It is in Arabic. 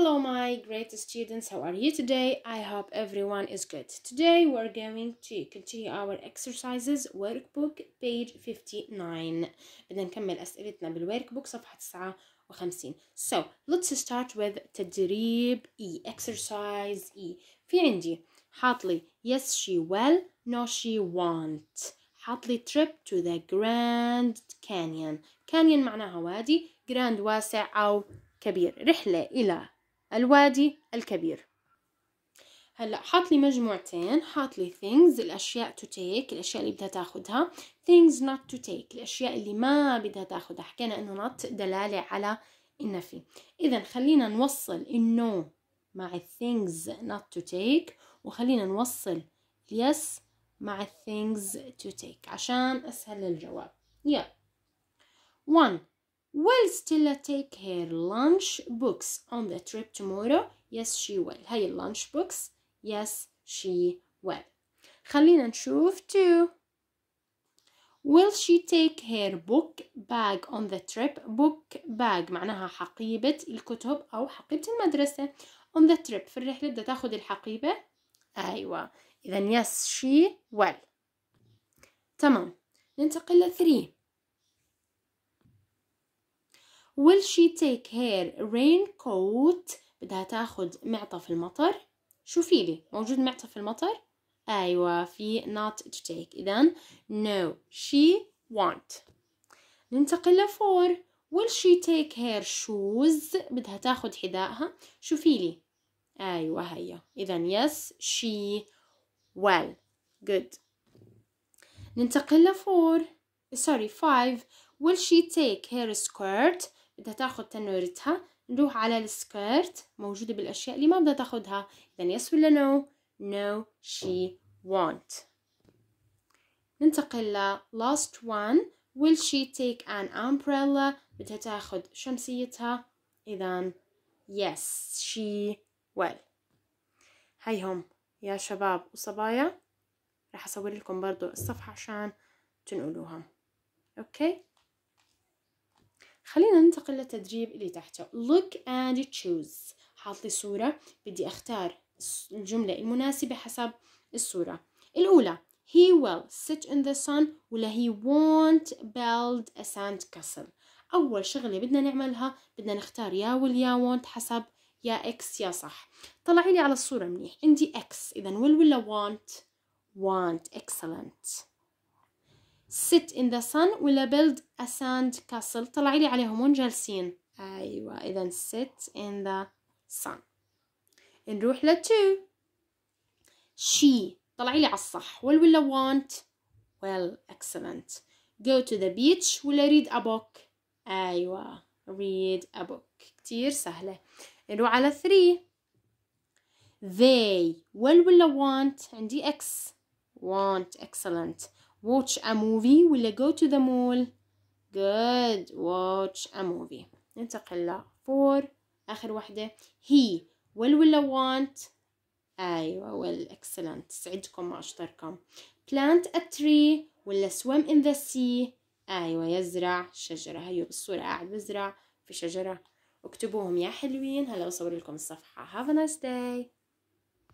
Hello, my great students. How are you today? I hope everyone is good. Today, we're going to continue our exercises workbook page 59. بدنا نكمل أسئلتنا بالworkbook صفحة 59. So, let's start with تدريب E. Exercise E. في عندي حاط yes she will, no she won't. حاط trip to the Grand Canyon. Canyon معناها وادي, Grand واسع أو كبير. رحلة إلى الوادي الكبير هلا حاط لي مجموعتين حاط لي things الاشياء to take الاشياء اللي بدها تاخذها things not to take الاشياء اللي ما بدها تاخذها حكينا انه not دلاله على النفي اذا خلينا نوصل النو مع things not to take وخلينا نوصل yes مع things to take عشان اسهل الجواب يلا yeah. 1 Will Stella take her lunch books on the trip tomorrow? Yes, she will. هاي lunch books. Yes, she will. خلينا نشوف two. Will she take her book bag on the trip? Book bag معناها حقيبة الكتب أو حقيبة المدرسة. On the trip في الرحلة بدها تاخذ الحقيبة. أيوة. إذا yes she will. تمام. ننتقل لثري. will she take her raincoat بدها تاخذ معطف المطر شوفي لي موجود معطف المطر أيوة في not to take إذا no she won't ننتقل لفور will she take her shoes بدها تاخذ حذائها شوفي لي أيوة هيا إذا yes she will good ننتقل لفور sorry five will she take her skirt بدها تاخد تنورتها نروح على السكيرت موجودة بالأشياء اللي ما بدها تاخدها إذا يس ولا نو نو شي وونت ننتقل ل لاست وان will she take an umbrella بدها تاخد شمسيتها إذا يس شي ويل هيهم يا شباب وصبايا رح أصور لكم برضو الصفحة عشان تنقلوها أوكي خلينا ننتقل للتدريب اللي تحته look and choose حاط لي صورة بدي أختار الجملة المناسبة حسب الصورة الأولى he will sit in the sun ولا he won't build a sand castle أول شغلة بدنا نعملها بدنا نختار يا will يا won't حسب يا اكس يا صح طلعي لي على الصورة منيح عندي اكس إذا will ولا want want excellent sit in the sun ولا build a sand castle طلعي لي عليهم وين جالسين أيوة إذا sit in the sun نروح ل to she طلعي لي على الصح ولا ولا want well excellent go to the beach ولا read a book أيوة read a book كتير سهلة نروح على 3 they well ولا want عندي x want excellent watch a movie ولا go to the mall good watch a movie ننتقل ل for آخر واحدة he will ولا want أيوة well excellent سعدكم مع أشطركم plant a tree ولا swim in the sea أيوة يزرع شجرة هيو بالصورة قاعد بزرع في شجرة اكتبوهم يا حلوين هلا بصور لكم الصفحة have a nice day